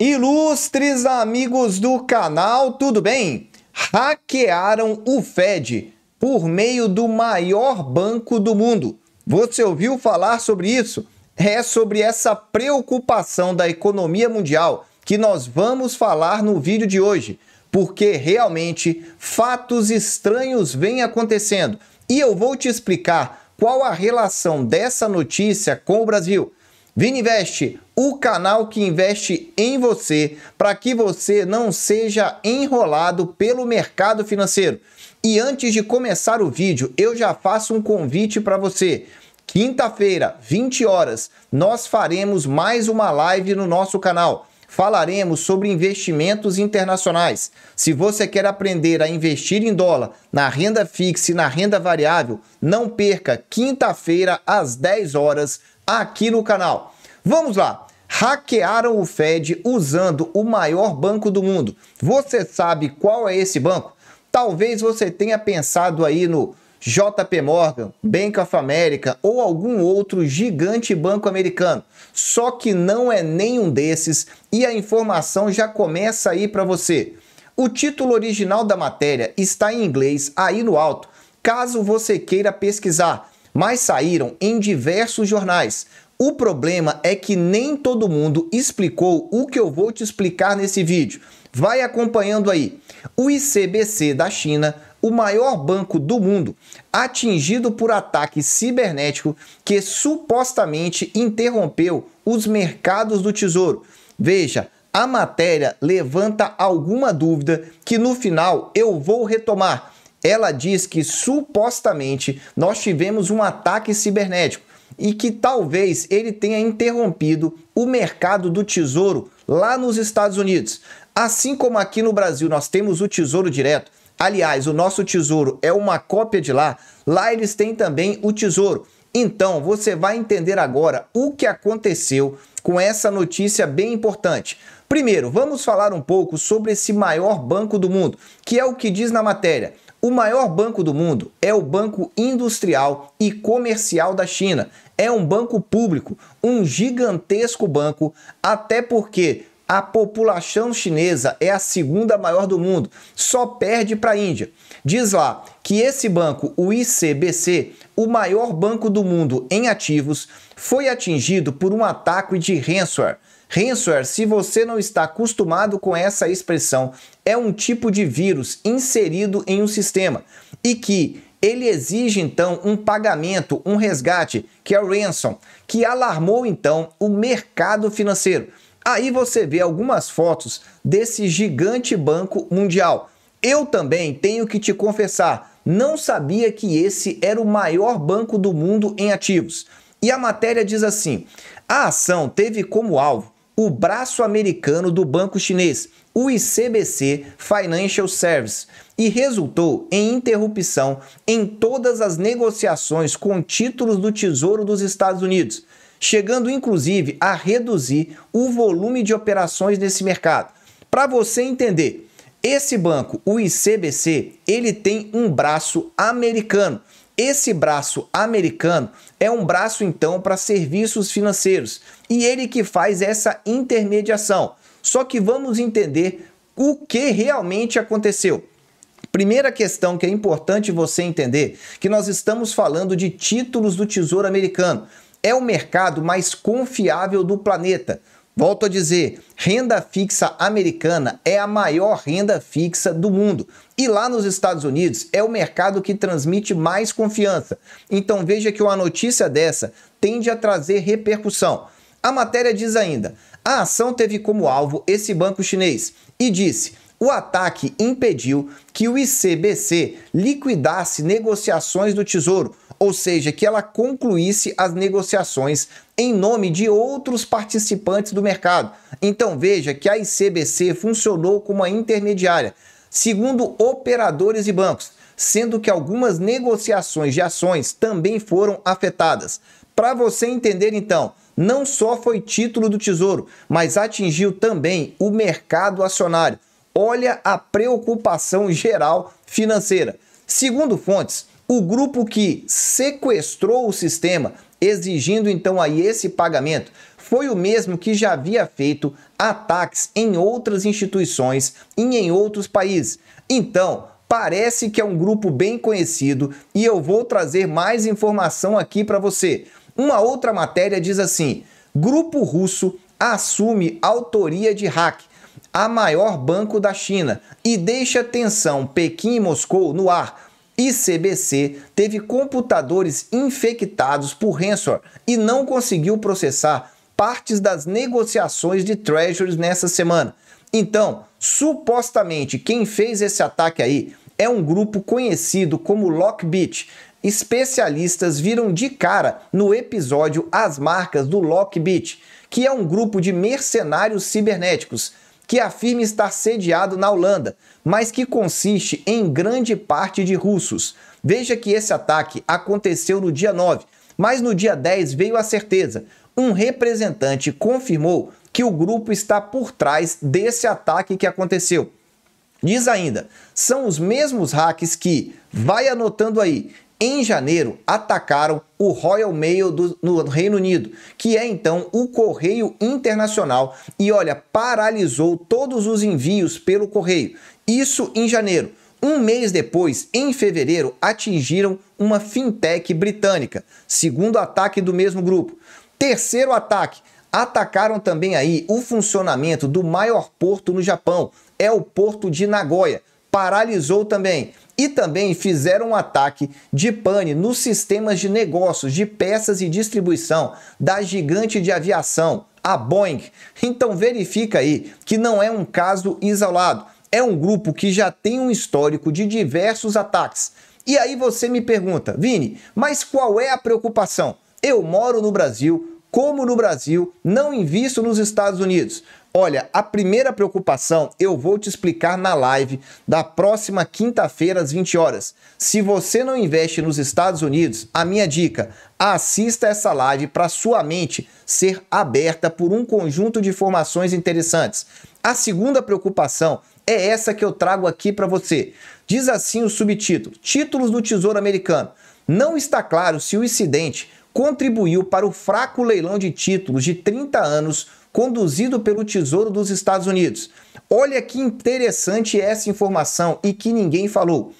Ilustres amigos do canal, tudo bem? Hackearam o Fed por meio do maior banco do mundo. Você ouviu falar sobre isso? É sobre essa preocupação da economia mundial que nós vamos falar no vídeo de hoje, porque realmente fatos estranhos vêm acontecendo e eu vou te explicar qual a relação dessa notícia com o Brasil. Vini o canal que investe em você para que você não seja enrolado pelo mercado financeiro. E antes de começar o vídeo, eu já faço um convite para você. Quinta-feira, 20 horas, nós faremos mais uma live no nosso canal. Falaremos sobre investimentos internacionais. Se você quer aprender a investir em dólar, na renda fixa e na renda variável, não perca quinta-feira às 10 horas aqui no canal. Vamos lá! Hackearam o Fed usando o maior banco do mundo. Você sabe qual é esse banco? Talvez você tenha pensado aí no JP Morgan, Bank of America ou algum outro gigante banco americano. Só que não é nenhum desses e a informação já começa aí para você. O título original da matéria está em inglês aí no alto, caso você queira pesquisar mas saíram em diversos jornais. O problema é que nem todo mundo explicou o que eu vou te explicar nesse vídeo. Vai acompanhando aí. O ICBC da China, o maior banco do mundo, atingido por ataque cibernético que supostamente interrompeu os mercados do tesouro. Veja, a matéria levanta alguma dúvida que no final eu vou retomar ela diz que supostamente nós tivemos um ataque cibernético e que talvez ele tenha interrompido o mercado do tesouro lá nos Estados Unidos. Assim como aqui no Brasil nós temos o tesouro direto, aliás, o nosso tesouro é uma cópia de lá, lá eles têm também o tesouro. Então, você vai entender agora o que aconteceu com essa notícia bem importante. Primeiro, vamos falar um pouco sobre esse maior banco do mundo, que é o que diz na matéria. O maior banco do mundo é o Banco Industrial e Comercial da China. É um banco público, um gigantesco banco, até porque a população chinesa é a segunda maior do mundo, só perde para a Índia. Diz lá que esse banco, o ICBC, o maior banco do mundo em ativos, foi atingido por um ataque de ransomware Ransomware, se você não está acostumado com essa expressão, é um tipo de vírus inserido em um sistema e que ele exige então um pagamento, um resgate, que é o ransom, que alarmou então o mercado financeiro. Aí você vê algumas fotos desse gigante banco mundial. Eu também tenho que te confessar, não sabia que esse era o maior banco do mundo em ativos. E a matéria diz assim: a ação teve como alvo o braço americano do banco chinês, o ICBC Financial Service, e resultou em interrupção em todas as negociações com títulos do Tesouro dos Estados Unidos, chegando inclusive a reduzir o volume de operações nesse mercado. Para você entender, esse banco, o ICBC, ele tem um braço americano esse braço americano é um braço então para serviços financeiros e ele que faz essa intermediação. Só que vamos entender o que realmente aconteceu. Primeira questão que é importante você entender, que nós estamos falando de títulos do Tesouro Americano. É o mercado mais confiável do planeta. Volto a dizer, renda fixa americana é a maior renda fixa do mundo. E lá nos Estados Unidos é o mercado que transmite mais confiança. Então veja que uma notícia dessa tende a trazer repercussão. A matéria diz ainda: a ação teve como alvo esse banco chinês e disse o ataque impediu que o ICBC liquidasse negociações do Tesouro, ou seja, que ela concluísse as negociações em nome de outros participantes do mercado. Então veja que a ICBC funcionou como a intermediária, segundo operadores e bancos, sendo que algumas negociações de ações também foram afetadas. Para você entender então, não só foi título do Tesouro, mas atingiu também o mercado acionário Olha a preocupação geral financeira. Segundo fontes, o grupo que sequestrou o sistema, exigindo então aí esse pagamento, foi o mesmo que já havia feito ataques em outras instituições e em outros países. Então, parece que é um grupo bem conhecido e eu vou trazer mais informação aqui para você. Uma outra matéria diz assim: grupo russo assume autoria de hack a maior banco da China e deixa tensão Pequim e Moscou no ar. ICBC teve computadores infectados por ransomware e não conseguiu processar partes das negociações de treasuries nessa semana. Então, supostamente quem fez esse ataque aí é um grupo conhecido como Lockbit. Especialistas viram de cara no episódio As Marcas do Lockbit, que é um grupo de mercenários cibernéticos que afirma estar sediado na Holanda, mas que consiste em grande parte de russos. Veja que esse ataque aconteceu no dia 9, mas no dia 10 veio a certeza. Um representante confirmou que o grupo está por trás desse ataque que aconteceu. Diz ainda, são os mesmos hacks que, vai anotando aí, em janeiro, atacaram o Royal Mail do, no Reino Unido, que é então o correio internacional, e olha, paralisou todos os envios pelo correio. Isso em janeiro. Um mês depois, em fevereiro, atingiram uma fintech britânica, segundo ataque do mesmo grupo. Terceiro ataque, atacaram também aí o funcionamento do maior porto no Japão, é o porto de Nagoya, paralisou também e também fizeram um ataque de pane nos sistemas de negócios de peças e distribuição da gigante de aviação, a Boeing. Então verifica aí que não é um caso isolado, é um grupo que já tem um histórico de diversos ataques. E aí você me pergunta, Vini, mas qual é a preocupação? Eu moro no Brasil, como no Brasil, não invisto nos Estados Unidos. Olha, a primeira preocupação eu vou te explicar na live da próxima quinta-feira às 20 horas. Se você não investe nos Estados Unidos, a minha dica, assista essa live para sua mente ser aberta por um conjunto de informações interessantes. A segunda preocupação é essa que eu trago aqui para você. Diz assim o subtítulo: Títulos do Tesouro Americano. Não está claro se o incidente contribuiu para o fraco leilão de títulos de 30 anos conduzido pelo Tesouro dos Estados Unidos. Olha que interessante essa informação e que ninguém falou.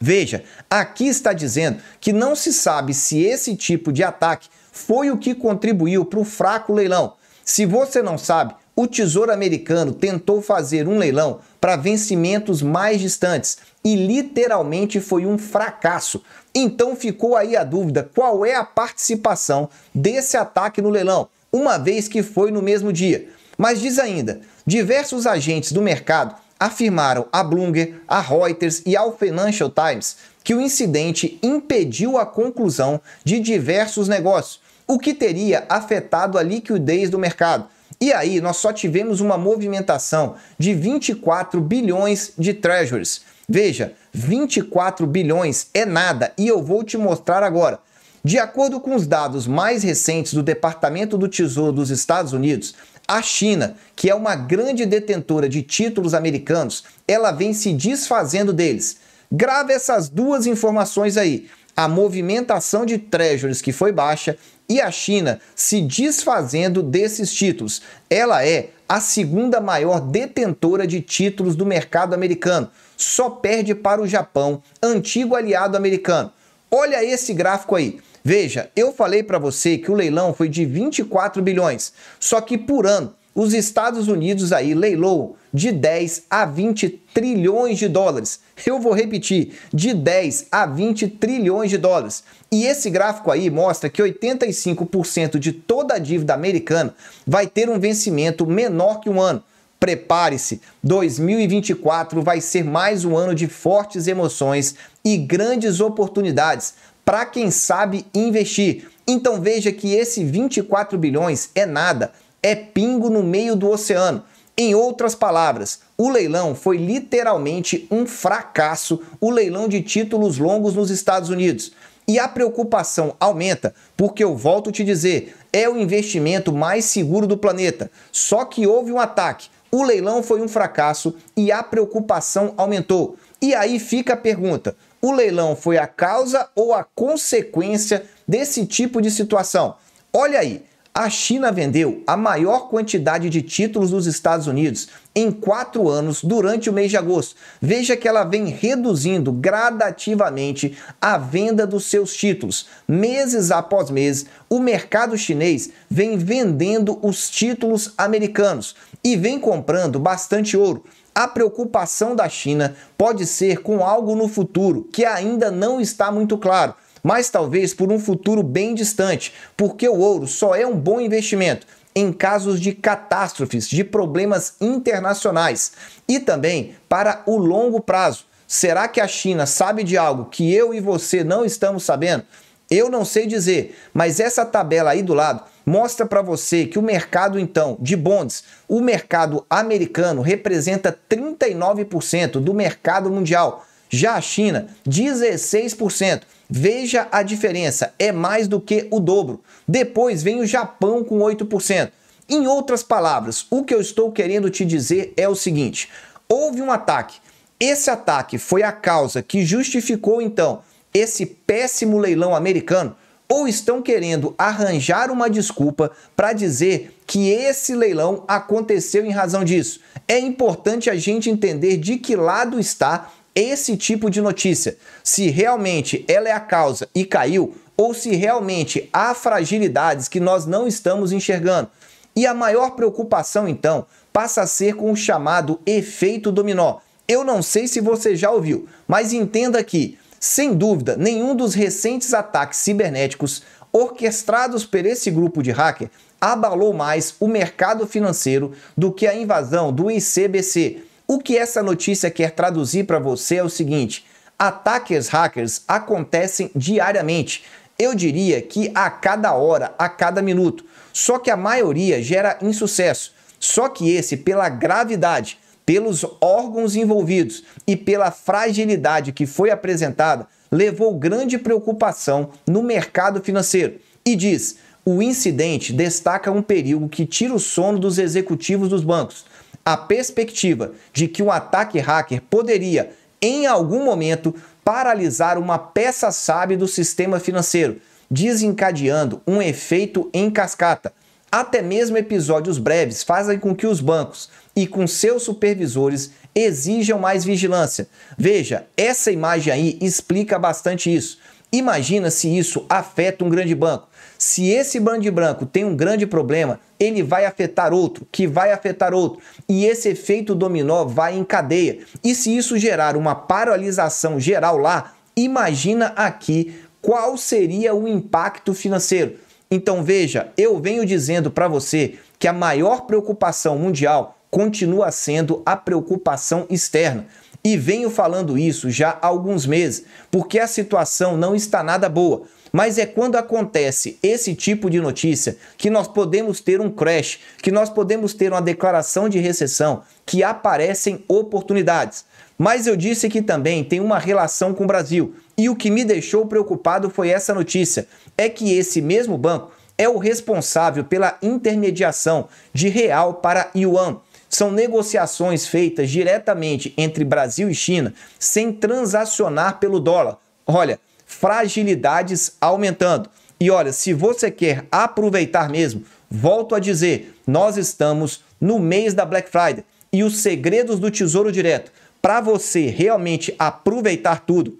Veja, aqui está dizendo que não se sabe se esse tipo de ataque foi o que contribuiu para o fraco leilão. Se você não sabe, o Tesouro Americano tentou fazer um leilão para vencimentos mais distantes e literalmente foi um fracasso. Então ficou aí a dúvida: qual é a participação desse ataque no leilão? uma vez que foi no mesmo dia. Mas diz ainda: diversos agentes do mercado afirmaram a Bloomberg, a Reuters e ao Financial Times que o incidente impediu a conclusão de diversos negócios, o que teria afetado a liquidez do mercado. E aí nós só tivemos uma movimentação de 24 bilhões de treasuries. Veja, 24 bilhões é nada e eu vou te mostrar agora. De acordo com os dados mais recentes do Departamento do Tesouro dos Estados Unidos, a China, que é uma grande detentora de títulos americanos, ela vem se desfazendo deles. Grave essas duas informações aí. A movimentação de treasuries que foi baixa e a China se desfazendo desses títulos. Ela é a segunda maior detentora de títulos do mercado americano, só perde para o Japão, antigo aliado americano. Olha esse gráfico aí. Veja, eu falei para você que o leilão foi de 24 bilhões, só que por ano os Estados Unidos aí leiloam de 10 a 20 trilhões de dólares. Eu vou repetir, de 10 a 20 trilhões de dólares. E esse gráfico aí mostra que 85% de toda a dívida americana vai ter um vencimento menor que um ano. Prepare-se, 2024 vai ser mais um ano de fortes emoções e grandes oportunidades para quem sabe investir. Então veja que esse 24 bilhões é nada, é pingo no meio do oceano. Em outras palavras, o leilão foi literalmente um fracasso, o leilão de títulos longos nos Estados Unidos. E a preocupação aumenta, porque eu volto a te dizer, é o investimento mais seguro do planeta. Só que houve um ataque, o leilão foi um fracasso e a preocupação aumentou. E aí fica a pergunta: o leilão foi a causa ou a consequência desse tipo de situação? Olha aí, a China vendeu a maior quantidade de títulos dos Estados Unidos em quatro anos durante o mês de agosto. Veja que ela vem reduzindo gradativamente a venda dos seus títulos. Meses após meses, o mercado chinês vem vendendo os títulos americanos e vem comprando bastante ouro. A preocupação da China pode ser com algo no futuro que ainda não está muito claro, mas talvez por um futuro bem distante, porque o ouro só é um bom investimento em casos de catástrofes, de problemas internacionais e também para o longo prazo. Será que a China sabe de algo que eu e você não estamos sabendo? Eu não sei dizer, mas essa tabela aí do lado mostra para você que o mercado então de bonds, o mercado americano representa 39% do mercado mundial. Já a China, 16%. Veja a diferença, é mais do que o dobro. Depois vem o Japão com 8%. Em outras palavras, o que eu estou querendo te dizer é o seguinte: houve um ataque. Esse ataque foi a causa que justificou então esse péssimo leilão americano ou estão querendo arranjar uma desculpa para dizer que esse leilão aconteceu em razão disso. É importante a gente entender de que lado está esse tipo de notícia. Se realmente ela é a causa e caiu, ou se realmente há fragilidades que nós não estamos enxergando. E a maior preocupação, então, passa a ser com o chamado efeito dominó. Eu não sei se você já ouviu, mas entenda que sem dúvida, nenhum dos recentes ataques cibernéticos orquestrados por esse grupo de hacker abalou mais o mercado financeiro do que a invasão do ICBC. O que essa notícia quer traduzir para você é o seguinte: ataques hackers acontecem diariamente. Eu diria que a cada hora, a cada minuto. Só que a maioria gera insucesso. Só que esse, pela gravidade pelos órgãos envolvidos e pela fragilidade que foi apresentada, levou grande preocupação no mercado financeiro e diz: o incidente destaca um perigo que tira o sono dos executivos dos bancos. A perspectiva de que um ataque hacker poderia, em algum momento, paralisar uma peça sábia do sistema financeiro, desencadeando um efeito em cascata. Até mesmo episódios breves fazem com que os bancos e com seus supervisores exijam mais vigilância. Veja, essa imagem aí explica bastante isso. Imagina se isso afeta um grande banco. Se esse grande branco tem um grande problema, ele vai afetar outro, que vai afetar outro, e esse efeito dominó vai em cadeia. E se isso gerar uma paralisação geral lá, imagina aqui qual seria o impacto financeiro. Então veja, eu venho dizendo para você que a maior preocupação mundial continua sendo a preocupação externa. E venho falando isso já há alguns meses, porque a situação não está nada boa. Mas é quando acontece esse tipo de notícia que nós podemos ter um crash, que nós podemos ter uma declaração de recessão, que aparecem oportunidades. Mas eu disse que também tem uma relação com o Brasil. E o que me deixou preocupado foi essa notícia: é que esse mesmo banco é o responsável pela intermediação de real para yuan. São negociações feitas diretamente entre Brasil e China sem transacionar pelo dólar. Olha, fragilidades aumentando. E olha, se você quer aproveitar mesmo, volto a dizer, nós estamos no mês da Black Friday e os segredos do Tesouro Direto para você realmente aproveitar tudo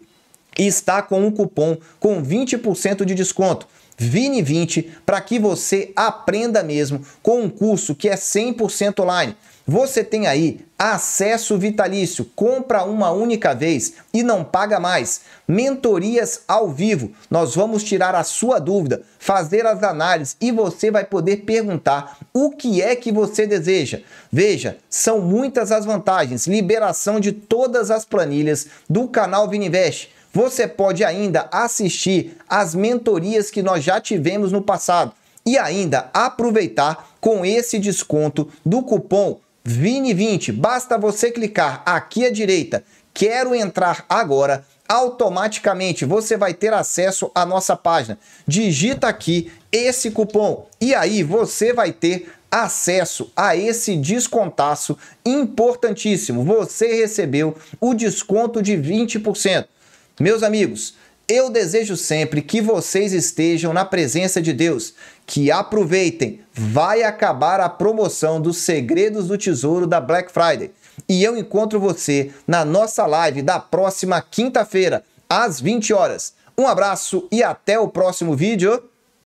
está com um cupom com 20% de desconto. Vini20 para que você aprenda mesmo com um curso que é 100% online. Você tem aí acesso vitalício, compra uma única vez e não paga mais. Mentorias ao vivo, nós vamos tirar a sua dúvida, fazer as análises e você vai poder perguntar o que é que você deseja. Veja, são muitas as vantagens, liberação de todas as planilhas do canal Vininvest. Você pode ainda assistir às mentorias que nós já tivemos no passado e ainda aproveitar com esse desconto do cupom Vini20, basta você clicar aqui à direita, quero entrar agora, automaticamente você vai ter acesso à nossa página. Digita aqui esse cupom e aí você vai ter acesso a esse descontaço importantíssimo. Você recebeu o desconto de 20%. Meus amigos, eu desejo sempre que vocês estejam na presença de Deus, que aproveitem, vai acabar a promoção dos Segredos do Tesouro da Black Friday. E eu encontro você na nossa live da próxima quinta-feira, às 20 horas. Um abraço e até o próximo vídeo.